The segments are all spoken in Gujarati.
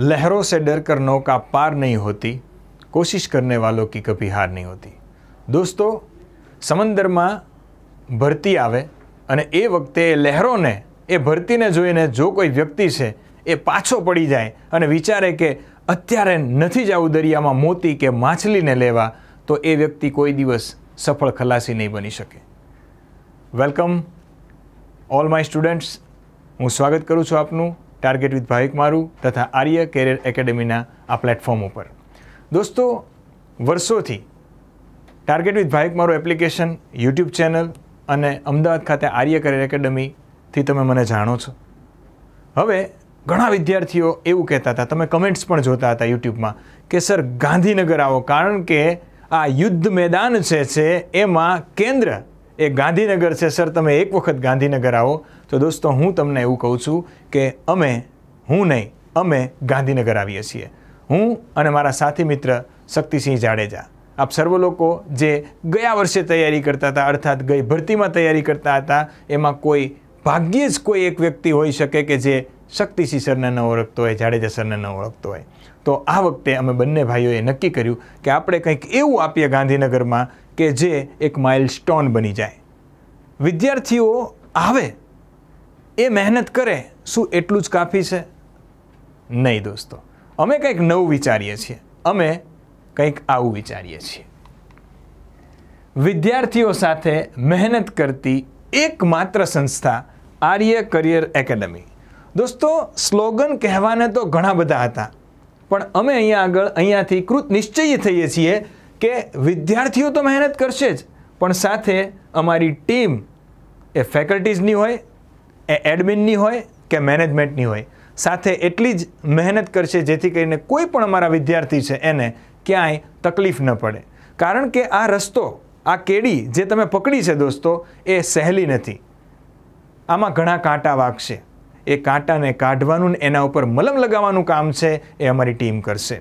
લહેરો से ડર कर नौका पार नहीं होती कोशिश करने वालों की कभी हार नहीं હોતી દોસ્તો સમંદરમાં ભરતી આવે અને એ વખતે એ લહેરોને એ ભરતીને જોઈને જો કોઈ વ્યક્તિ છે એ પાછો પડી જાય અને વિચારે કે અત્યારે નથી જવું દરિયામાં મોતી કે માછલીને લેવા તો એ વ્યક્તિ કોઈ દિવસ સફળ ખલાસી નહીં બની શકે વેલકમ ઓલ માય સ્ટુડન્ટ્સ હું સ્વાગત કરું છું આપનું ટાર્ગેટ વિથ ભાવિક મારું તથા આર્ય કેરિયર એકેડેમીના આ પ્લેટફોર્મ ઉપર દોસ્તો વર્ષોથી ટાર્ગેટ વિથ ભાવિક મારું એપ્લિકેશન યુટ્યુબ ચેનલ અને અમદાવાદ ખાતે આર્ય કરિયર એકેડમીથી તમે મને જાણો છો હવે ઘણા વિદ્યાર્થીઓ એવું કહેતા હતા તમે કમેન્ટ્સ પણ જોતા હતા યુટ્યુબમાં કે સર ગાંધીનગર આવો કારણ કે આ યુદ્ધ મેદાન છે છે એમાં કેન્દ્ર એ ગાંધીનગર છે સર તમે એક વખત ગાંધીનગર આવો તો દોસ્તો હું તમને એવું કહું છું કે અમે હું નહીં અમે ગાંધીનગર આવીએ છીએ હું અને મારા સાથી મિત્ર શક્તિસિંહ જાડેજા આપ સર્વ લોકો જે ગયા વર્ષે તૈયારી કરતા હતા અર્થાત ગઈ ભરતીમાં તૈયારી કરતા હતા એમાં કોઈ ભાગ્યે જ કોઈ એક વ્યક્તિ હોઈ શકે કે જે શક્તિસિંહ સરને ન ઓળખતો હોય જાડેજા સરને ન ઓળખતો હોય તો આ વખતે અમે બંને ભાઈઓએ નક્કી કર્યું કે આપણે કંઈક એવું આપીએ ગાંધીનગરમાં કે જે એક માઇલ સ્ટોન બની જાય વિદ્યાર્થીઓ આવે એ મહેનત કરે શું એટલું જ કાફી છે નહીં દોસ્તો અમે કંઈક નવું વિચારીએ છીએ અમે કંઈક આવું વિચારીએ છીએ વિદ્યાર્થીઓ સાથે મહેનત કરતી એકમાત્ર સંસ્થા આર્ય કરિયર એકેડમી દોસ્તો સ્લોગન કહેવાને તો ઘણા બધા હતા પણ અમે અહીંયા આગળ અહીંયાથી કૃત નિશ્ચય થઈએ છીએ કે વિદ્યાર્થીઓ તો મહેનત કરશે જ પણ સાથે અમારી ટીમ એ ફેકલ્ટીઝની હોય એ એડમિનની હોય કે મેનેજમેન્ટની હોય સાથે એટલી જ મહેનત કરશે જેથી કરીને કોઈ પણ અમારા વિદ્યાર્થી છે એને ક્યાંય તકલીફ ન પડે કારણ કે આ રસ્તો આ કેડી જે તમે પકડી છે દોસ્તો એ સહેલી નથી આમાં ઘણા કાંટા વાગશે એ કાંટાને કાઢવાનું ને એના ઉપર મલમ લગાવવાનું કામ છે એ અમારી ટીમ કરશે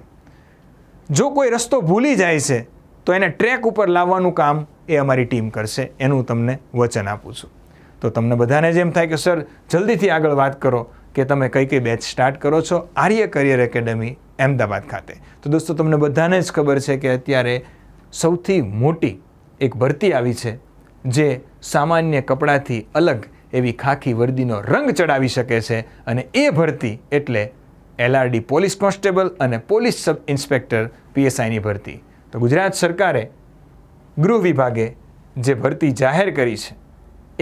જો કોઈ રસ્તો ભૂલી જાય છે તો એને ટ્રેક ઉપર લાવવાનું કામ એ અમારી ટીમ કરશે એનું તમને વચન આપું છું તો તમને બધાને જ એમ થાય કે સર જલ્દીથી આગળ વાત કરો કે તમે કઈ કઈ બેચ સ્ટાર્ટ કરો છો આર્ય કરિયર એકેડમી અમદાવાદ ખાતે તો દોસ્તો તમને બધાને જ ખબર છે કે અત્યારે સૌથી મોટી એક ભરતી આવી છે જે સામાન્ય કપડાથી અલગ એવી ખાખી વર્દીનો રંગ ચડાવી શકે છે અને એ ભરતી એટલે એલઆરડી પોલીસ કોન્સ્ટેબલ અને પોલીસ સબ ઇન્સ્પેક્ટર પીએસઆઈની ભરતી તો ગુજરાત સરકારે ગૃહ વિભાગે જે ભરતી જાહેર કરી છે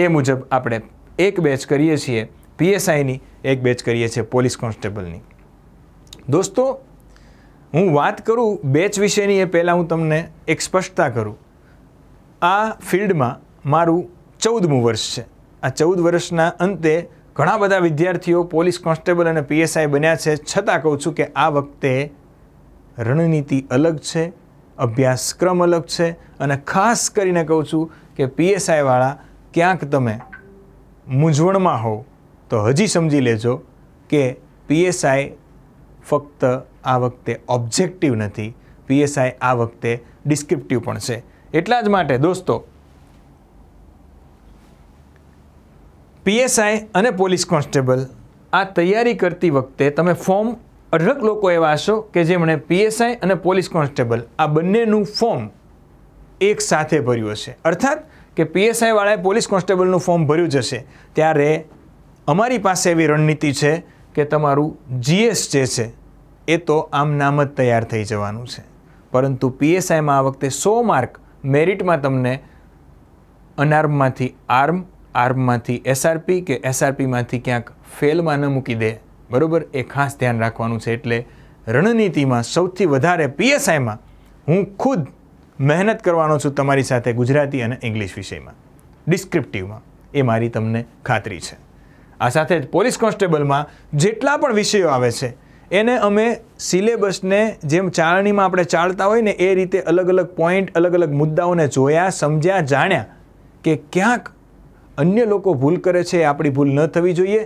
એ મુજબ આપણે એક બેચ કરીએ છીએ પીએસઆઈની એક બેચ કરીએ છીએ પોલીસ કોન્સ્ટેબલની દોસ્તો હું વાત કરું બેચ વિશેની એ પહેલાં હું તમને એક સ્પષ્ટતા કરું આ ફિલ્ડમાં મારું ચૌદમું વર્ષ છે આ ચૌદ વર્ષના અંતે ઘણા બધા વિદ્યાર્થીઓ પોલીસ કોન્સ્ટેબલ અને પીએસઆઈ બન્યા છે છતાં કહું છું કે આ વખતે રણનીતિ અલગ છે અભ્યાસક્રમ અલગ છે અને ખાસ કરીને કહું છું કે પીએસઆઈવાળા ક્યાંક તમે મૂંઝવણમાં હોવ તો હજી સમજી લેજો કે પીએસઆઈ ફક્ત આ વખતે ઓબ્જેક્ટિવ નથી પીએસઆઈ આ વખતે ડિસ્ક્રિપ્ટિવ પણ છે એટલા જ માટે દોસ્તો પીએસઆઈ અને પોલીસ કોન્સ્ટેબલ આ તૈયારી કરતી વખતે તમે ફોર્મ અઢળક લોકો એવા હશો કે જેમણે પીએસઆઈ અને પોલીસ કોન્સ્ટેબલ આ બંનેનું ફોર્મ એક સાથે ભર્યું હશે અર્થાત કે પીએસઆઈવાળાએ પોલીસ કોન્સ્ટેબલનું ફોર્મ ભર્યું જશે ત્યારે અમારી પાસે એવી રણનીતિ છે કે તમારું જીએસ જે છે એ તો આમ નામ જ તૈયાર થઈ જવાનું છે પરંતુ પીએસઆઈમાં આ વખતે સો માર્ક મેરિટમાં તમને અનાર્મમાંથી આર્મ આર્મમાંથી એસઆરપી કે એસઆરપીમાંથી ક્યાંક ફેલમાં ન મૂકી દે બરાબર એ ખાસ ધ્યાન રાખવાનું છે એટલે રણનીતિમાં સૌથી વધારે પીએસઆઈમાં હું ખુદ મહેનત કરવાનો છું તમારી સાથે ગુજરાતી અને ઇંગ્લિશ વિષયમાં ડિસ્ક્રિપ્ટિવમાં એ મારી તમને ખાતરી છે આ સાથે જ પોલીસ કોન્સ્ટેબલમાં જેટલા પણ વિષયો આવે છે એને અમે સિલેબસને જેમ ચાળણીમાં આપણે ચાલતા હોય ને એ રીતે અલગ અલગ પોઈન્ટ અલગ અલગ મુદ્દાઓને જોયા સમજ્યા જાણ્યા કે ક્યાંક અન્ય લોકો ભૂલ કરે છે આપણી ભૂલ ન થવી જોઈએ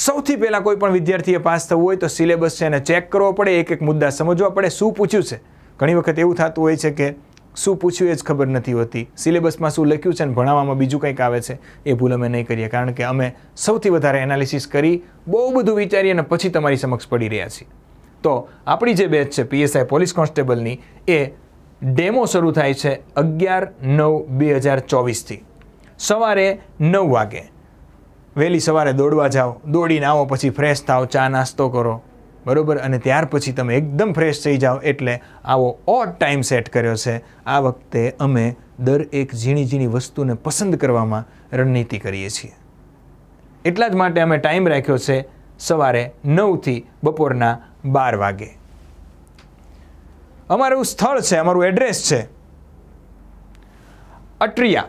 સૌથી પહેલાં કોઈ પણ વિદ્યાર્થીએ પાસ થવું હોય તો સિલેબસ છે એને ચેક કરવો પડે એક એક મુદ્દા સમજવા પડે શું પૂછ્યું છે ઘણી વખત એવું થતું હોય છે કે શું પૂછ્યું એ જ ખબર નથી હોતી સિલેબસમાં શું લખ્યું છે અને ભણાવવામાં બીજું કંઈક આવે છે એ ભૂલ અમે નહીં કરીએ કારણ કે અમે સૌથી વધારે એનાલિસિસ કરી બહુ બધું વિચારી અને પછી તમારી સમક્ષ પડી રહ્યા છીએ તો આપણી જે બેચ છે પીએસઆઈ પોલીસ કોન્સ્ટેબલની એ ડેમો શરૂ થાય છે અગિયાર નવ બે હજાર ચોવીસથી સવારે નવ વાગે વહેલી સવારે દોડવા જાઓ દોડીને આવો પછી ફ્રેશ થાવ ચા નાસ્તો કરો બરાબર અને ત્યાર પછી તમે એકદમ ફ્રેશ થઈ જાઓ એટલે આવો ઓડ ટાઈમ સેટ કર્યો છે આ વખતે અમે દર એક ઝીણી ઝીણી વસ્તુને પસંદ કરવામાં રણનીતિ કરીએ છીએ એટલા જ માટે અમે ટાઈમ રાખ્યો છે સવારે નવથી બપોરના બાર વાગે અમારું સ્થળ છે અમારું એડ્રેસ છે Atria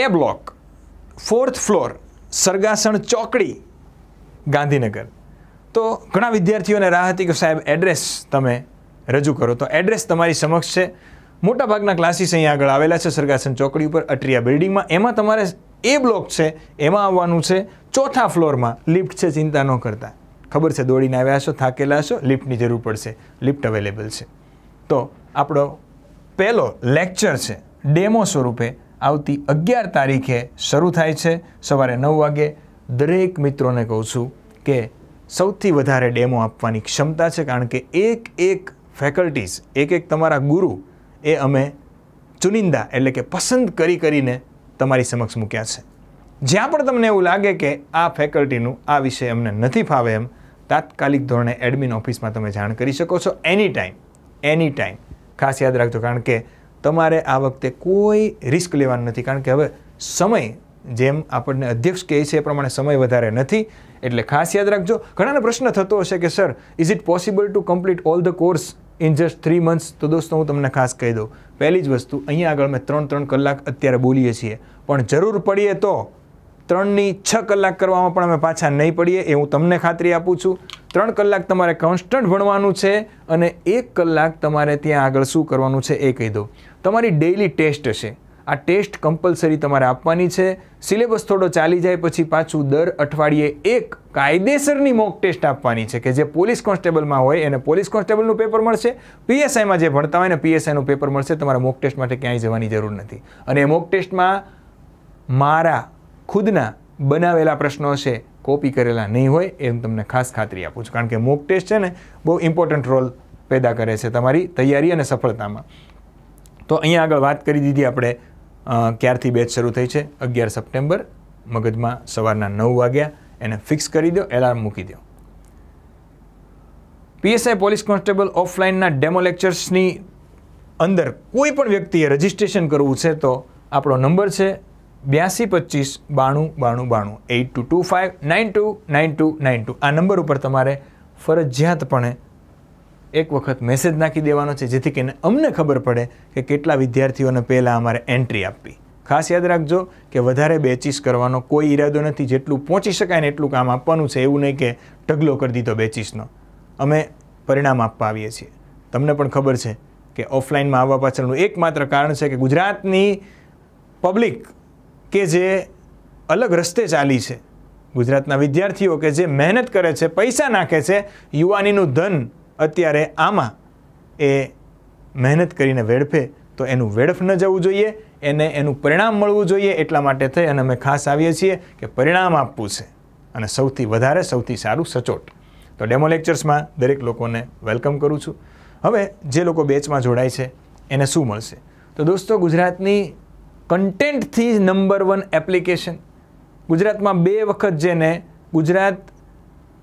A block fourth floor Sargasan ચોકડી ગાંધીનગર તો ઘણા વિદ્યાર્થીઓને રાહ હતી કે સાહેબ એડ્રેસ તમે રજૂ કરો તો એડ્રેસ તમારી સમક્ષ છે મોટાભાગના ક્લાસીસ અહીંયા આગળ આવેલા છે સરગાસન ચોકડી ઉપર અટરિયા બિલ્ડિંગમાં એમાં તમારે એ બ્લોક છે એમાં આવવાનું છે ચોથા ફ્લોરમાં લિફ્ટ છે ચિંતા ન કરતા ખબર છે દોડીને આવ્યા છો થાકેલા છો લિફ્ટની જરૂર પડશે લિફ્ટ અવેલેબલ છે તો આપણો પહેલો લેક્ચર છે ડેમો સ્વરૂપે આવતી અગિયાર તારીખે શરૂ થાય છે સવારે નવ વાગે દરેક મિત્રોને કહું છું કે સૌથી વધારે ડેમો આપવાની ક્ષમતા છે કારણ કે એક એક ફેકલ્ટીઝ એક એક તમારા ગુરુ એ અમે ચુનિંદા એટલે કે પસંદ કરી કરીને તમારી સમક્ષ મૂક્યા છે જ્યાં પણ તમને એવું લાગે કે આ ફેકલ્ટીનું આ વિષય અમને નથી ફાવે એમ તાત્કાલિક ધોરણે એડમિન ઓફિસમાં તમે જાણ કરી શકો છો એની ટાઈમ એની ટાઈમ ખાસ યાદ રાખજો કારણ કે તમારે આ વખતે કોઈ રિસ્ક લેવાનું નથી કારણ કે હવે સમય જેમ આપણને અધ્યક્ષ કહે છે એ પ્રમાણે સમય વધારે નથી એટલે ખાસ યાદ રાખજો ઘણાને પ્રશ્ન થતો હશે કે sir is it possible to complete all the course in just three months તો દોસ્તો હું તમને ખાસ કહી દઉં પહેલી જ વસ્તુ અહીંયા આગળ મેં ત્રણ ત્રણ કલાક અત્યારે બોલીએ છીએ પણ જરૂર પડીએ તો ત્રણની છ કલાક કરવામાં પણ અમે પાછા નહીં પડીએ એ હું તમને ખાતરી આપું છું ત્રણ કલાક તમારે કોન્સ્ટન્ટ ભણવાનું છે અને એક કલાક તમારે ત્યાં આગળ શું કરવાનું છે એ કહી દઉં તમારી ડેઇલી ટેસ્ટ છે આ ટેસ્ટ કમ્પલસરી તમારે આપવાની છે સિલેબસ થોડો ચાલી જાય પછી પાછું દર અઠવાડિયે એક કાયદેસરની મોક ટેસ્ટ આપવાની છે કે જે પોલીસ કોન્સ્ટેબલમાં હોય એને પોલીસ કોન્સ્ટેબલનું પેપર મળશે પીએસઆઈમાં જે ભણતા હોય ને પીએસઆઈનું પેપર મળશે તમારે મોક ટેસ્ટ માટે ક્યાંય જવાની જરૂર નથી અને એ મોક ટેસ્ટમાં મારા ખુદના બનાવેલા પ્રશ્નો છે કોપી કરેલા નહીં હોય એમ તમને ખાસ ખાતરી આપું છું કારણ કે મોક ટેસ્ટ છે ને બહુ ઇમ્પોર્ટન્ટ રોલ પેદા કરે છે તમારી તૈયારી અને સફળતામાં તો અહીંયા આગળ વાત કરી દીધી આપણે ક્યારથી બેચ શરૂ થઈ છે અગિયાર સપ્ટેમ્બર મગજમાં સવારના નવ વાગ્યા એને ફિક્સ કરી દો એલાર્મ મૂકી દો પીએસઆઈ પોલીસ કોન્સ્ટેબલ ઓફલાઈનના ડેમો લેક્ચર્સની અંદર કોઈ પણ વ્યક્તિએ રજિસ્ટ્રેશન કરવું છે તો આપણો નંબર છે બ્યાસી પચીસ બાણું બાણું બાણું eight two two five nine two nine two nine two આ નંબર ઉપર તમારે ફરજિયાતપણે એક વખત મેસેજ નાખી દેવાનો છે જેથી કરીને અમને ખબર પડે કે કેટલા વિદ્યાર્થીઓને પહેલાં અમારે એન્ટ્રી આપવી ખાસ યાદ રાખજો કે વધારે બેચીસ કરવાનો કોઈ ઈરાદો નથી જેટલું પહોંચી શકાય ને એટલું કામ આપવાનું છે એવું નહીં કે ઢગલો કરી દીધો બેચીસનો અમે પરિણામ આપવા આવીએ છીએ તમને પણ ખબર છે કે ઓફલાઇનમાં આવવા પાછળનું એકમાત્ર કારણ છે કે ગુજરાતની પબ્લિક કે જે અલગ રસ્તે ચાલી છે ગુજરાતના વિદ્યાર્થીઓ કે જે મહેનત કરે છે પૈસા નાખે છે યુવાનીનું ધન અત્યારે આમાં એ મહેનત કરીને વેડફે તો એનું વેડફ ન જવું જોઈએ એને એનું પરિણામ મળવું જોઈએ એટલા માટે થઈ અને અમે ખાસ આવીએ છીએ કે પરિણામ આપવું છે અને સૌથી વધારે સૌથી સારું સચોટ તો ડેમો લેક્ચર્સમાં દરેક લોકોને વેલકમ કરું છું હવે જે લોકો બેચમાં જોડાય છે એને શું મળશે તો દોસ્તો ગુજરાતની કન્ટેન્ટથી નંબર વન એપ્લિકેશન ગુજરાતમાં બે વખત જેને ગુજરાત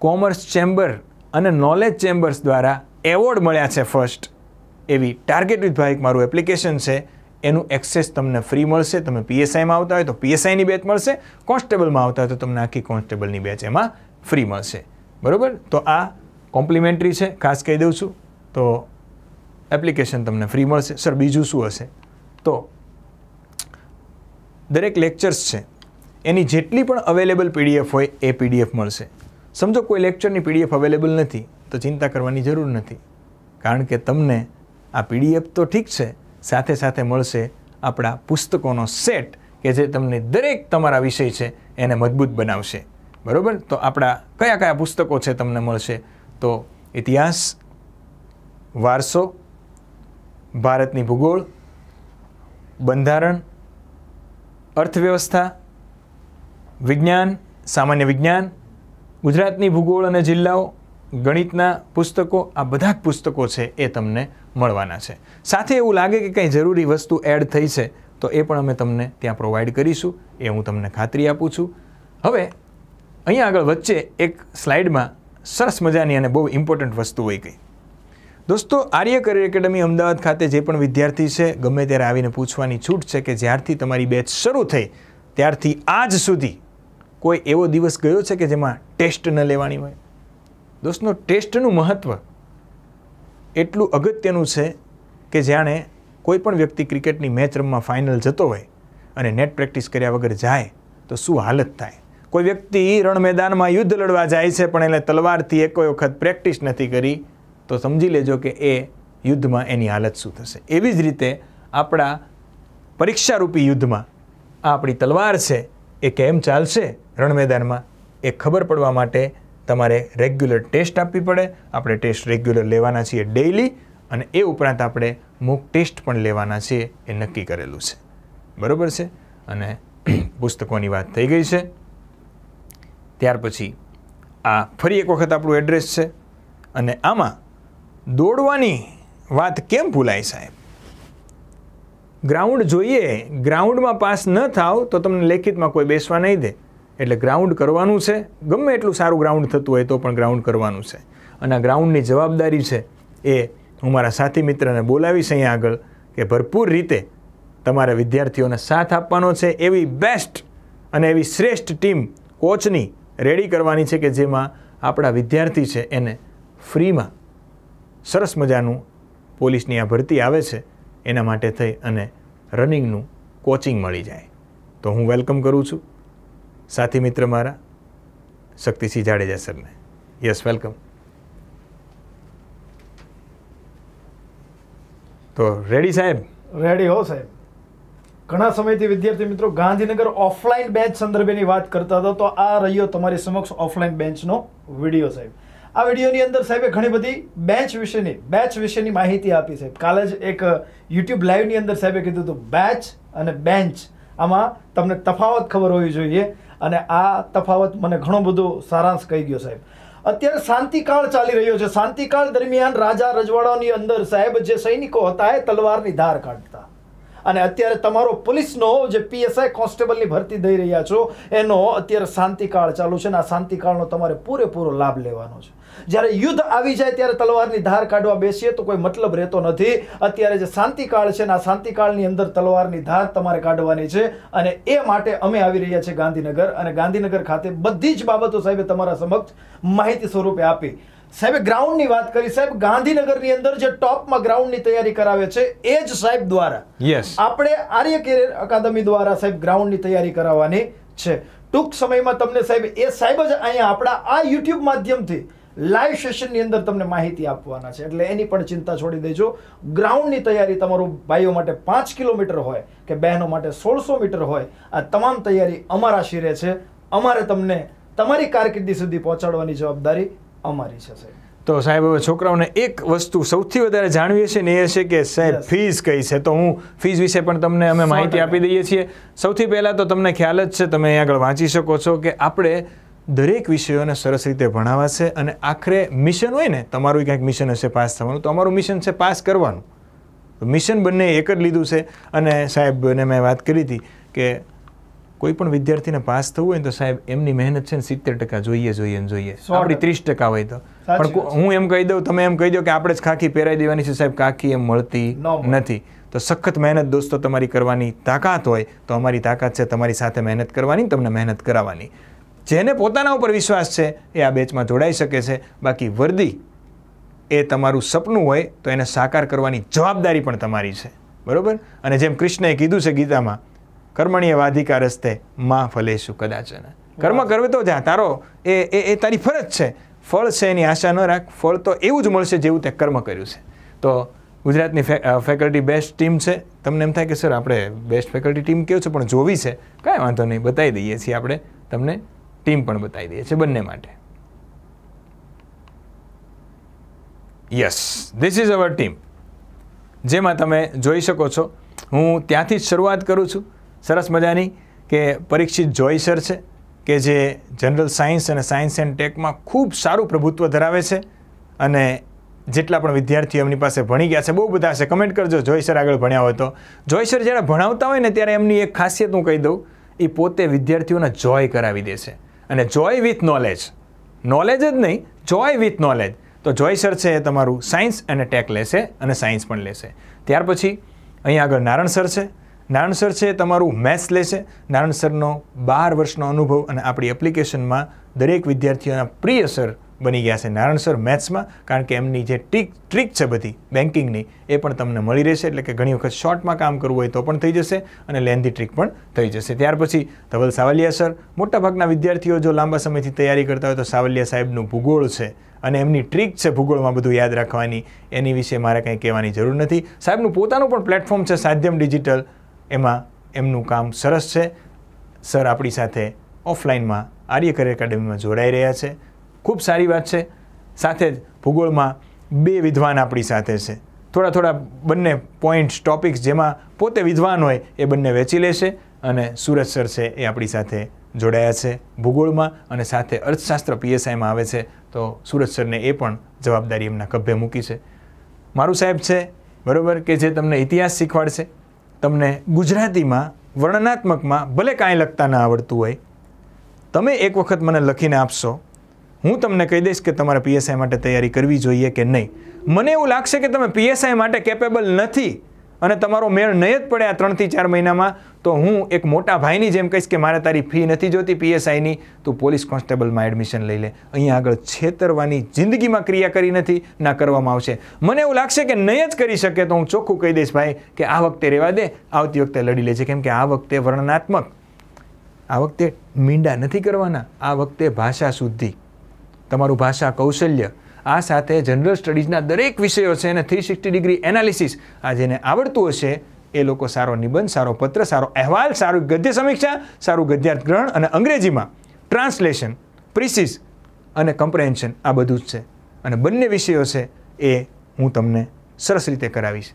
કોમર્સ ચેમ્બર અને નોલેજ ચેમ્બર્સ દ્વારા એવોર્ડ મળ્યા છે ફર્સ્ટ એવી ટાર્ગેટ વિથ ભાઈક મારું એપ્લિકેશન છે એનું એક્સેસ તમને ફ્રી મળશે તમે પીએસઆઈમાં આવતા હોય તો પીએસઆઈની બેચ મળશે કોન્સ્ટેબલમાં આવતા હોય તો તમને આખી કોન્સ્ટેબલની બેચ એમાં ફ્રી મળશે બરાબર તો આ કોમ્પ્લિમેન્ટરી છે ખાસ કહી દઉં છું તો એપ્લિકેશન તમને ફ્રી મળશે સર બીજું શું હશે તો દરેક લેક્ચર્સ છે એની જેટલી પણ અવેલેબલ પીડીએફ હોય એ પીડીએફ મળશે સમજો કોઈ લેક્ચરની પીડીએફ અવેલેબલ નથી તો ચિંતા કરવાની જરૂર નથી કારણ કે તમને આ પીડીએફ તો ઠીક છે સાથે સાથે મળશે આપણા પુસ્તકોનો સેટ કે જે તમને દરેક તમારા વિષય છે એને મજબૂત બનાવશે બરાબર તો આપણા કયા કયા પુસ્તકો છે તમને મળશે તો ઇતિહાસ વારસો ભારતની ભૂગોળ બંધારણ અર્થવ્યવસ્થા વિજ્ઞાન સામાન્ય વિજ્ઞાન ગુજરાતની ભૂગોળ અને જિલ્લાઓ ગણિતના પુસ્તકો આ બધા જ પુસ્તકો છે એ તમને મળવાના છે સાથે એવું લાગે કે કંઈ જરૂરી વસ્તુ એડ થઈ છે તો એ પણ અમે તમને ત્યાં પ્રોવાઈડ કરીશું એ હું તમને ખાતરી આપું છું હવે અહીંયા આગળ વચ્ચે એક સ્લાઇડમાં સરસ મજાની અને બહુ ઇમ્પોર્ટન્ટ વસ્તુ હોઈ ગઈ દોસ્તો આર્ય કરિયર એકેડમી અમદાવાદ ખાતે જે પણ વિદ્યાર્થી છે ગમે ત્યારે આવીને પૂછવાની છૂટ છે કે જ્યારથી તમારી બેચ શરૂ થઈ ત્યારથી આજ સુધી કોઈ એવો દિવસ ગયો છે કે જેમાં ટેસ્ટ ન લેવાની હોય દોસ્તનો ટેસ્ટનું મહત્ત્વ એટલું અગત્યનું છે કે જાણે કોઈ પણ વ્યક્તિ ક્રિકેટની મેચ રમવા ફાઇનલ જતો હોય અને નેટ પ્રેક્ટિસ કર્યા વગર જાય તો શું હાલત થાય કોઈ વ્યક્તિ રણ મેદાનમાં યુદ્ધ લડવા જાય છે પણ એને તલવારથી એક વખત પ્રેક્ટિસ નથી કરી તો સમજી લેજો કે એ યુદ્ધમાં એની હાલત શું થશે એવી જ રીતે આપણા પરીક્ષારૂપી યુદ્ધમાં આ આપણી તલવાર છે એ કેમ ચાલશે રણ મેદાનમાં એ ખબર પડવા માટે તમારે રેગ્યુલર ટેસ્ટ આપવી પડે આપણે ટેસ્ટ રેગ્યુલર લેવાના છીએ ડેઇલી અને એ ઉપરાંત આપણે મૂક ટેસ્ટ પણ લેવાના છીએ એ નક્કી કરેલું છે બરાબર છે અને પુસ્તકોની વાત થઈ ગઈ છે ત્યાર પછી આ ફરી એક વખત આપણું એડ્રેસ છે અને આમાં દોડવાની વાત કેમ ભૂલાય સાહેબ ગ્રાઉન્ડ જોઈએ ગ્રાઉન્ડમાં પાસ ન થાવ તો તમને લેખિતમાં કોઈ બેસવા નહીં દે એટલે ગ્રાઉન્ડ કરવાનું છે ગમે એટલું સારું ગ્રાઉન્ડ થતું હોય તો પણ ગ્રાઉન્ડ કરવાનું છે અને ગ્રાઉન્ડની જવાબદારી છે એ હું મારા સાથી મિત્રને બોલાવીશ અહીંયા આગળ કે ભરપૂર રીતે તમારે વિદ્યાર્થીઓને સાથ આપવાનો છે એવી બેસ્ટ અને એવી શ્રેષ્ઠ ટીમ કોચની રેડી કરવાની છે કે જેમાં આપણા વિદ્યાર્થી છે એને ફ્રીમાં સરસ મજાનું પોલીસની આ ભરતી આવે છે એના માટે થઈ અને રનિંગનું કોચિંગ મળી જાય તો હું વેલકમ કરું છું સાથી મિત્ર મારા શક્તિસિંહ જાડેજા સરને યસ વેલકમ તો રેડી સાહેબ રેડી હો સાહેબ ઘણા સમયથી વિદ્યાર્થી મિત્રો ગાંધીનગર ઓફલાઈન બેન્ચ સંદર્ભેની વાત કરતા હતા તો આ રહ્યો તમારી સમક્ષ ઓફલાઈન બેન્ચનો વિડીયો સાહેબ આ વિડીયોની અંદર સાહેબે ઘણી બધી બેચ વિશેની બેચ વિશેની માહિતી આપી સાહેબ કાલે જ એક યુટ્યુબ લાઈવની અંદર સાહેબે કીધું હતું બેચ અને બેન્ચ આમાં તમને તફાવત ખબર હોવી જોઈએ અને આ તફાવત મને ઘણો બધો સારાંશ કહી ગયો સાહેબ અત્યારે શાંતિકાળ ચાલી રહ્યો છે શાંતિકાળ દરમિયાન રાજા રજવાડાની અંદર સાહેબ જે સૈનિકો હતા એ તલવારની ધાર કાઢતા અને અત્યારે તમારો પોલીસનો જે પીએસઆઈ કોન્સ્ટેબલની ભરતી દઈ રહ્યા છો એનો અત્યારે શાંતિકાળ ચાલુ છે અને આ શાંતિકાળનો તમારે પૂરેપૂરો લાભ લેવાનો છે જ્યારે યુદ્ધ આવી જાય ત્યારે તલવારની ધાર કાઢવા બેસીએ તો કોઈ મતલબ રહેતો નથી અત્યારે જે શાંતિકાળ છે ને આ શાંતિકાળની અંદર તલવારની ધાર તમારે કાઢવાની છે અને એ માટે અમે આવી રહ્યા છીએ ગાંધીનગર અને ગાંધીનગર ખાતે બધી જ બાબતો સાહેબે તમારા સમક્ષ માહિતી સ્વરૂપે આપી સાહેબ ગ્રાઉન્ડની વાત કરી સાહેબ ગાંધીનગરની અંદર જે ટોપમાં ગ્રાઉન્ડની તૈયારી કરાવે છે એ જ સાહેબ દ્વારા યસ આપણે આર્ય કેરિયર અકાદમી દ્વારા સાહેબ ગ્રાઉન્ડની તૈયારી કરાવવાની છે ટૂંક સમયમાં તમને સાહેબ એ સાહેબ જ અહીંયા આપણા આ યુટ્યુબ માધ્યમથી લાઈવ સેશનની અંદર તમને માહિતી આપવાના છે એટલે એની પણ ચિંતા છોડી દેજો ગ્રાઉન્ડની તૈયારી તમારું ભાઈઓ માટે પાંચ કિલોમીટર હોય કે બહેનો માટે સોળસો મીટર હોય આ તમામ તૈયારી અમારા શિરે છે અમારે તમને તમારી કારકિર્દી સુધી પહોંચાડવાની જવાબદારી અમારી છે સાહેબ તો સાહેબ હવે છોકરાઓને એક વસ્તુ સૌથી વધારે જાણવીએ છીએ ને એ છે કે સાહેબ ફીસ કઈ છે તો હું ફીસ વિશે પણ તમને અમે માહિતી આપી દઈએ છીએ સૌથી પહેલાં તો તમને ખ્યાલ જ છે તમે અહીં આગળ વાંચી શકો છો કે આપણે દરેક વિષયોને સરસ રીતે ભણાવાશે અને આખરે મિશન હોય ને તમારું કંઈક મિશન હશે પાસ થવાનું તો અમારું મિશન છે પાસ કરવાનું તો મિશન બંને એક જ લીધું છે અને સાહેબને મેં વાત કરી હતી કે કોઈ પણ વિદ્યાર્થીને પાસ થવું હોય તો સાહેબ એમની મહેનત છે ને સિત્તેર ટકા જોઈએ જોઈએ ને જોઈએ આપણી ત્રીસ ટકા હોય તો પણ હું એમ કહી દઉં તમે એમ કહી દો કે આપણે જ ખાખી પહેરાઈ દેવાની છે સાહેબ કાકી એમ મળતી નથી તો સખત મહેનત દોસ્તો તમારી કરવાની તાકાત હોય તો અમારી તાકાત છે તમારી સાથે મહેનત કરવાની તમને મહેનત કરાવવાની જેને પોતાના ઉપર વિશ્વાસ છે એ આ બેચમાં જોડાઈ શકે છે બાકી વર્દી એ તમારું સપનું હોય તો એને સાકાર કરવાની જવાબદારી પણ તમારી છે બરાબર અને જેમ કૃષ્ણએ કીધું છે ગીતામાં કર્મણીય વાધિકા રસ્તે માં ફલેશુ કદાચન કર્મ કરવે તો જા તારો એ એ તારી ફરજ છે ફળ છે એની આશા ન રાખ ફળ તો એવું જ મળશે જેવું તે કર્મ કર્યું છે તો ગુજરાતની ફેકલ્ટી બેસ્ટ ટીમ છે તમને એમ થાય કે સર આપણે બેસ્ટ ફેકલ્ટી ટીમ કેવું છે પણ જોવી છે કાંઈ વાંધો નહીં બતાવી દઈએ છીએ આપણે તમને ટીમ પણ બતાવી દઈએ છે બંને માટે yes this is our team જેમાં તમે જોઈ શકો છો હું ત્યાંથી જ શરૂઆત કરું છું સરસ મજાની કે પરીક્ષિત જોય સર છે કે જે જનરલ સાયન્સ અને સાયન્સ એન્ડ ટેકમાં ખૂબ સારું પ્રભુત્વ ધરાવે છે અને જેટલા પણ વિદ્યાર્થીઓ એમની પાસે ભણી ગયા છે બહુ બધા છે કમેન્ટ કરજો જોય સર આગળ ભણ્યા હોય તો જોય સર જ્યારે ભણાવતા હોય ને ત્યારે એમની એક ખાસિયત હું કહી દઉં એ પોતે વિદ્યાર્થીઓને જોય કરાવી દે છે અને જોય વિથ નોલેજ નોલેજ જ નહીં જોય વિથ નોલેજ તો જોય સર છે એ તમારું સાયન્સ અને ટેક લેશે અને સાયન્સ પણ લેશે ત્યાર પછી અહીંયા આગળ નારણ સર છે નારણ સર છે તમારું મેથ્સ લેશે નારણ સરનો બાર વર્ષનો અનુભવ અને આપણી એપ્લિકેશનમાં દરેક વિદ્યાર્થીઓના પ્રિય સર બની ગયા છે નારણસર મેથ્સમાં કારણ કે એમની જે ટ્રીક ટ્રીક છે બધી બેન્કિંગની એ પણ તમને મળી રહેશે એટલે કે ઘણી વખત શોર્ટમાં કામ કરવું હોય તો પણ થઈ જશે અને લેન્ધી ટ્રીક પણ થઈ જશે ત્યાર પછી ધવલ સાવલિયા સર મોટાભાગના વિદ્યાર્થીઓ જો લાંબા સમયથી તૈયારી કરતા હોય તો સાવલિયા સાહેબનું ભૂગોળ છે અને એમની ટ્રીક છે ભૂગોળમાં બધું યાદ રાખવાની એની વિશે મારે કંઈ કહેવાની જરૂર નથી સાહેબનું પોતાનું પણ પ્લેટફોર્મ છે સાધ્યમ ડિજિટલ એમાં એમનું કામ સરસ છે સર આપણી સાથે ઓફલાઇનમાં આર્ય કરિયર એકેડેમીમાં જોડાઈ રહ્યા છે ખૂબ સારી વાત છે સાથે જ ભૂગોળમાં બે વિદ્વાન આપણી સાથે છે થોડા થોડા બંને પોઈન્ટ્સ ટોપિક્સ જેમાં પોતે વિદ્વાન હોય એ બંને વેચી લેશે અને સુરત સર છે એ આપણી સાથે જોડાયા છે ભૂગોળમાં અને સાથે અર્થશાસ્ત્ર પીએસઆઈમાં આવે છે તો સુરત સરને એ પણ જવાબદારી એમના કભ્ય મૂકી છે મારું સાહેબ છે બરાબર કે જે તમને ઇતિહાસ શીખવાડશે તમને ગુજરાતીમાં વર્ણનાત્મકમાં ભલે કાંઈ લખતા ના આવડતું હોય તમે એક વખત મને લખીને આપશો હું તમને કહી દઈશ કે તમારે પીએસઆઈ માટે તૈયારી કરવી જોઈએ કે નહીં મને એવું લાગશે કે તમે પીએસઆઈ માટે કેપેબલ નથી અને તમારો મેળ નહીં જ પડે આ ત્રણથી ચાર મહિનામાં તો હું એક મોટા ભાઈની જેમ કહીશ કે મારે તારી ફી નથી જોતી પીએસઆઈની તું પોલીસ કોન્સ્ટેબલમાં એડમિશન લઈ લે અહીંયા આગળ છેતરવાની જિંદગીમાં ક્રિયા કરી નથી ના કરવામાં આવશે મને એવું લાગશે કે નહીં જ કરી શકે તો હું ચોખ્ખું કહી દઈશ ભાઈ કે આ વખતે રહેવા દે આવતી વખતે લડી લેજે કેમ કે આ વખતે વર્ણનાત્મક આ વખતે મીંડા નથી કરવાના આ વખતે ભાષા શુદ્ધિ તમારું ભાષા કૌશલ્ય આ સાથે જનરલ સ્ટડીઝના દરેક વિષયો છે અને થ્રી સિક્સટી ડિગ્રી એનાલિસિસ આ જેને આવડતું હશે એ લોકો સારો નિબંધ સારો પત્ર સારો અહેવાલ સારું ગદ્ય સમીક્ષા સારું ગદ્યાર્થ ગ્રહણ અને અંગ્રેજીમાં ટ્રાન્સલેશન પ્રિસિસ અને કમ્પ્રેન્શન આ બધું જ છે અને બંને વિષયો છે એ હું તમને સરસ રીતે કરાવીશ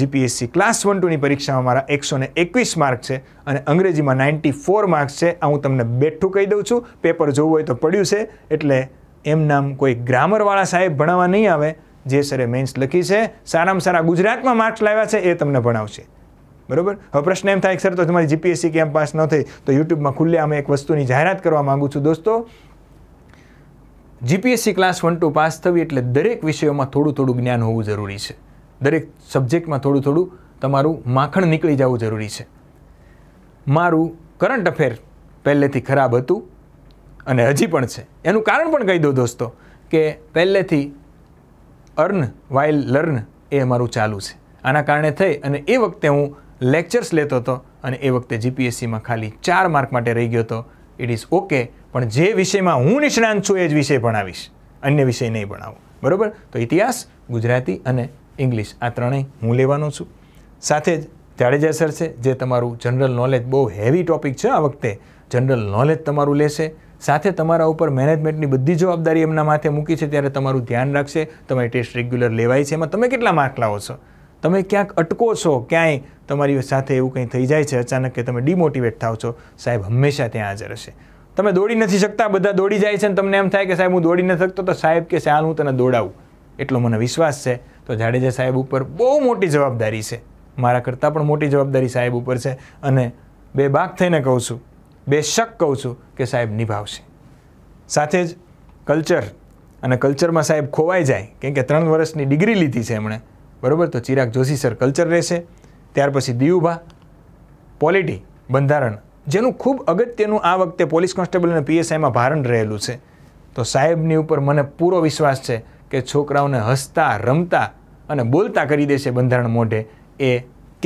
જીપીએસસી ક્લાસ વન ટુની પરીક્ષામાં મારા એકસો ને એકવીસ માર્ક છે અને અંગ્રેજીમાં નાઇન્ટી ફોર માર્ક્સ છે આ હું તમને બેઠું કહી દઉં છું પેપર જોવું હોય તો પડ્યું છે એટલે એમ નામ કોઈ ગ્રામરવાળા સાહેબ ભણાવવા નહીં આવે જે સરે મેન્સ લખી છે સારામાં સારા ગુજરાતમાં માર્ક્સ લાવ્યા છે એ તમને ભણાવશે બરાબર હવે પ્રશ્ન એમ થાય સર તો તમારી જીપીએસસી કેમ પાસ ન થઈ તો યુટ્યુબમાં ખુલ્લે અમે એક વસ્તુની જાહેરાત કરવા માગું છું દોસ્તો GPSC class one two pass થવી એટલે દરેક વિષયોમાં થોડું થોડું જ્ઞાન હોવું જરૂરી છે દરેક સબ્જેક્ટમાં થોડું થોડું તમારું માખણ નીકળી જવું જરૂરી છે મારું કરંટ અફેર પહેલેથી ખરાબ હતું અને હજી પણ છે એનું કારણ પણ કહી દો દોસ્તો કે પહેલેથી અર્ન વાઇલ લર્ન એ અમારું ચાલુ છે આના કારણે થઈ અને એ વખતે હું લેક્ચર્સ લેતો હતો અને એ વખતે જીપીએસસીમાં ખાલી ચાર માર્ક માટે રહી ગયો હતો ઇટ ઇઝ ઓકે પણ જે વિષયમાં હું નિષ્ણાંત છું એ જ વિષય ભણાવીશ અન્ય વિષય નહીં ભણાવું બરાબર તો ઇતિહાસ ગુજરાતી અને ઇંગ્લિશ આ ત્રણેય હું લેવાનો છું સાથે જ જાડેજા સર છે જે તમારું જનરલ નોલેજ બહુ હેવી ટોપિક છે આ વખતે જનરલ નોલેજ તમારું લેશે સાથે તમારા ઉપર મેનેજમેન્ટની બધી જવાબદારી એમના માથે મૂકી છે ત્યારે તમારું ધ્યાન રાખશે તમારી ટેસ્ટ રેગ્યુલર લેવાય છે એમાં તમે કેટલા માર્ક લાવો છો તમે ક્યાંક અટકો છો ક્યાંય તમારી સાથે એવું કંઈ થઈ જાય છે અચાનક કે તમે ડિમોટિવેટ થાવ છો સાહેબ હંમેશા ત્યાં હાજર હશે તમે દોડી નથી શકતા બધા દોડી જાય છે અને તમને એમ થાય કે સાહેબ હું દોડી નથી શકતો તો સાહેબ કે સાહેબ હું તને દોડાવું એટલો મને વિશ્વાસ છે તો જાડેજા સાહેબ ઉપર બહુ મોટી જવાબદારી છે મારા કરતાં પણ મોટી જવાબદારી સાહેબ ઉપર છે અને બે બાક થઈને કહું છું બેશક કહું છું કે સાહેબ નિભાવશે સાથે જ કલ્ચર અને કલ્ચરમાં સાહેબ ખોવાઈ જાય કેમ કે ત્રણ વર્ષની ડિગ્રી લીધી છે એમણે બરાબર તો ચિરાગ જોશી સર કલ્ચર રહેશે ત્યાર પછી દીવુભા પોલિટી બંધારણ જેનું ખૂબ અગત્યનું આ વખતે પોલીસ કોન્સ્ટેબલ અને પીએસઆઈમાં ભારણ રહેલું છે તો સાહેબની ઉપર મને પૂરો વિશ્વાસ છે કે છોકરાઓને હસતા રમતા અને બોલતા કરી દેશે બંધારણ મોઢે એ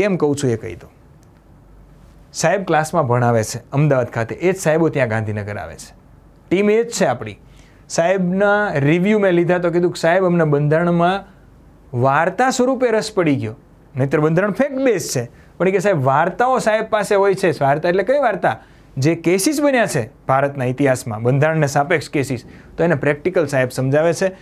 કેમ કહું છું એ કહી દો સાહેબ ક્લાસમાં ભણાવે છે અમદાવાદ ખાતે એ જ સાહેબો ત્યાં ગાંધીનગર આવે છે ટીમ એ જ છે આપણી સાહેબના રિવ્યૂ મેં લીધા તો કીધું કે સાહેબ અમને બંધારણમાં વાર્તા સ્વરૂપે રસ પડી ગયો નહીંતર બંધારણ ફેક્ટ બેઝ છે પણ કે સાહેબ વાર્તાઓ સાહેબ પાસે હોય છે વાર્તા એટલે કઈ વાર્તા જે કેસીસ બન્યા છે ભારતના ઇતિહાસમાં બંધારણને સાપેક્ષ કેસીસ તો એને પ્રેક્ટિકલ સાહેબ સમજાવે છે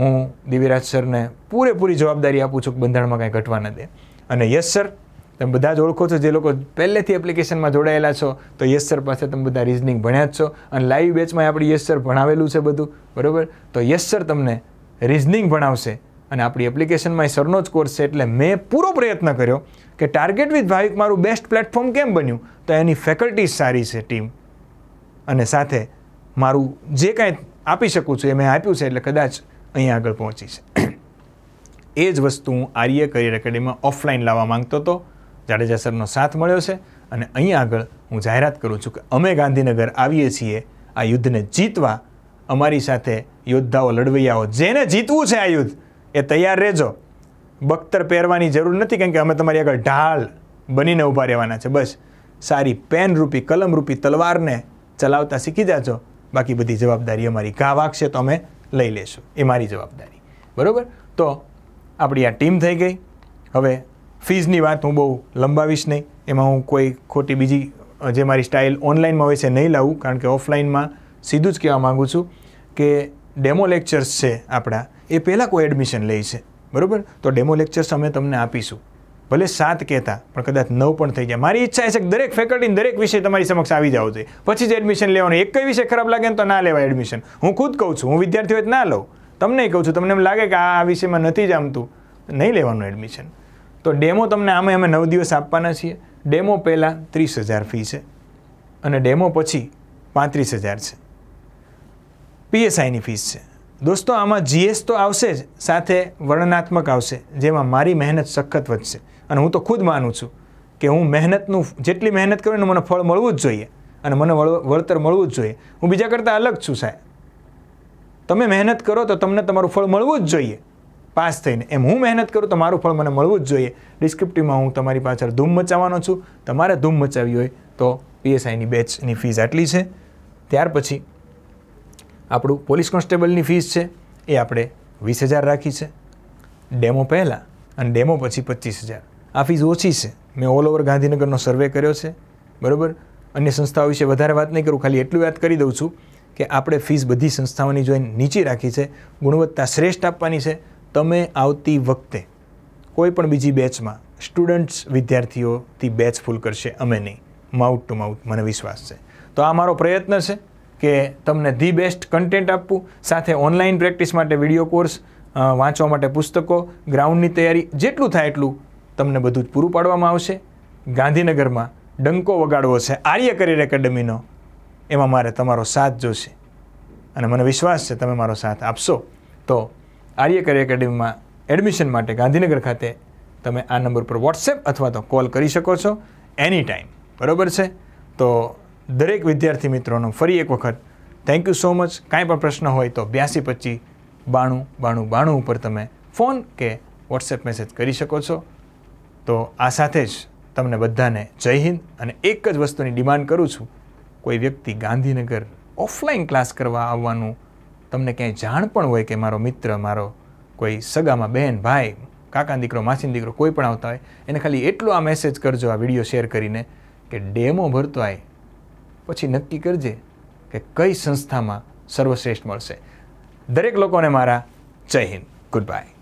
હું દિવ્યરાજ સરને પૂરેપૂરી જવાબદારી આપું છું કે બંધારણમાં કાંઈ ઘટવા ન દે અને યસ સર તમે બધા જ ઓળખો છો જે લોકો પહેલેથી એપ્લિકેશનમાં જોડાયેલા છો તો યસ સર પાસે તમે બધા રિઝનિંગ ભણ્યા જ છો અને લાઈવ બેચમાં આપણે યસ સર ભણાવેલું છે બધું બરાબર તો યસ સર તમને રિઝનિંગ ભણાવશે અને આપણી એપ્લિકેશનમાં એ સરનો જ કોર્સ છે એટલે મેં પૂરો પ્રયત્ન કર્યો કે ટાર્ગેટ વિથ ભાવિક મારું બેસ્ટ પ્લેટફોર્મ કેમ બન્યું તો એની ફેકલ્ટી સારી છે ટીમ અને સાથે મારું જે કાંઈ આપી શકું છું એ મેં આપ્યું છે એટલે કદાચ અહીંયા આગળ પહોંચી છે એ જ વસ્તુ હું આર્ય કરિયર એકેડેમીમાં ઓફલાઈન લાવવા માગતો હતો જાડેજા સરનો સાથ મળ્યો છે અને અહીં આગળ હું જાહેરાત કરું છું કે અમે ગાંધીનગર આવીએ છીએ આ યુદ્ધને જીતવા અમારી સાથે યોદ્ધાઓ લડવૈયાઓ જેને જીતવું છે આ યુદ્ધ એ તૈયાર રહેજો બખ્તર પહેરવાની જરૂર નથી કારણ કે અમે તમારી આગળ ઢાલ બનીને ઊભા રહેવાના છે બસ સારી પેન રૂપી કલમ રૂપી તલવારને ચલાવતા શીખી જાજો બાકી બધી જવાબદારી અમારી ઘા વાગશે તો અમે લઈ લેશું એ મારી જવાબદારી બરાબર તો આપણી આ ટીમ થઈ ગઈ હવે ફીઝની વાત હું બહુ લંબાવીશ નહીં એમાં હું કોઈ ખોટી બીજી જે મારી સ્ટાઇલ ઓનલાઈનમાં હોય છે નહીં લાવું કારણ કે ઓફલાઈનમાં સીધું જ કહેવા માગું છું કે ડેમો લેક્ચર્સ છે આપણા એ પહેલાં કોઈ એડમિશન લે છે બરાબર તો ડેમો લેક્ચર્સ અમે તમને આપીશું ભલે સાત કહેતા પણ કદાચ નવ પણ થઈ જાય મારી ઈચ્છા છે કે દરેક ફેકલ્ટીને દરેક વિષય તમારી સમક્ષ આવી જવો જોઈએ પછી જ એડમિશન લેવાનું એક કઈ વિષય ખરાબ લાગે ને તો ના લેવાય એડમિશન હું ખુદ કહું છું હું વિદ્યાર્થી હોય ના લઉં તમને કહું છું તમને એમ લાગે કે આ વિષયમાં નથી જામતું નહીં લેવાનું એડમિશન તો ડેમો તમને આમે અમે નવ દિવસ આપવાના છીએ ડેમો પહેલાં ત્રીસ હજાર ફી છે અને ડેમો પછી પાંત્રીસ હજાર છે પીએસઆઈની ફીસ છે દોસ્તો આમાં જીએસ તો આવશે જ સાથે વર્ણનાત્મક આવશે જેમાં મારી મહેનત સખત વધશે અને હું તો ખુદ માનું છું કે હું મહેનતનું જેટલી મહેનત કરું એનું મને ફળ મળવું જ જોઈએ અને મને વળતર મળવું જ જોઈએ હું બીજા કરતાં અલગ છું સાહેબ તમે મહેનત કરો તો તમને તમારું ફળ મળવું જ જોઈએ પાસ થઈને એમ હું મહેનત કરું તો મારું ફળ મને મળવું જ જોઈએ ડિસ્ક્રિપ્ટિવમાં હું તમારી પાછળ ધૂમ મચાવવાનો છું તમારે ધૂમ મચાવી હોય તો પીએસઆઈની બેચની ફીસ આટલી છે ત્યાર પછી આપણું પોલીસ કોન્સ્ટેબલની ફીસ છે એ આપણે વીસ હજાર રાખી છે ડેમો પહેલાં અને ડેમો પછી પચીસ હજાર આ ફીસ ઓછી છે મેં ઓલ ઓવર ગાંધીનગરનો સર્વે કર્યો છે બરાબર અન્ય સંસ્થાઓ વિશે વધારે વાત નહીં કરું ખાલી એટલું વાત કરી દઉં છું કે આપણે ફીસ બધી સંસ્થાઓની જોઈને નીચી રાખી છે ગુણવત્તા શ્રેષ્ઠ આપવાની છે તમે આવતી વખતે કોઈ પણ બીજી બેચમાં સ્ટુડન્ટ્સ વિદ્યાર્થીઓથી બેચ ફૂલ કરશે અમે નહીં માઉથ ટુ માઉથ મને વિશ્વાસ છે તો આ મારો પ્રયત્ન છે કે તમને ધી બેસ્ટ કન્ટેન્ટ આપવું સાથે ઓનલાઈન પ્રેક્ટિસ માટે વિડીયો કોર્સ વાંચવા માટે પુસ્તકો ગ્રાઉન્ડની તૈયારી જેટલું થાય એટલું તમને બધું જ પૂરું પાડવામાં આવશે ગાંધીનગરમાં ડંકો વગાડવો છે આર્ય કરિયર એકેડમીનો એમાં મારે તમારો સાથ જોશે અને મને વિશ્વાસ છે તમે મારો સાથ આપશો તો આર્યકર એકેડેમીમાં એડમિશન માટે ગાંધીનગર ખાતે તમે આ નંબર પર વોટ્સએપ અથવા તો કોલ કરી શકો છો એની ટાઈમ બરાબર છે તો દરેક વિદ્યાર્થી મિત્રોનો ફરી એક વખત થેન્ક યુ સો મચ કાંઈ પણ પ્રશ્ન હોય તો બ્યાસી પચીસ બાણું બાણું બાણું ઉપર તમે ફોન કે વોટ્સએપ મેસેજ કરી શકો છો તો આ સાથે જ તમને બધાને જય હિન્દ અને એક જ વસ્તુની ડિમાન્ડ કરું છું કોઈ વ્યક્તિ ગાંધીનગર ઓફલાઈન ક્લાસ કરવા આવવાનું તમને ક્યાંય જાણ પણ હોય કે મારો મિત્ર મારો કોઈ સગામાં બહેન ભાઈ કાકા દીકરો માસીન દીકરો કોઈ પણ આવતા હોય એને ખાલી એટલો આ મેસેજ કરજો આ વિડીયો શેર કરીને કે ડેમો ભરતો આવે પછી નક્કી કરજે કે કઈ સંસ્થામાં સર્વશ્રેષ્ઠ મળશે દરેક લોકોને મારા જય હિન્દ ગુડ બાય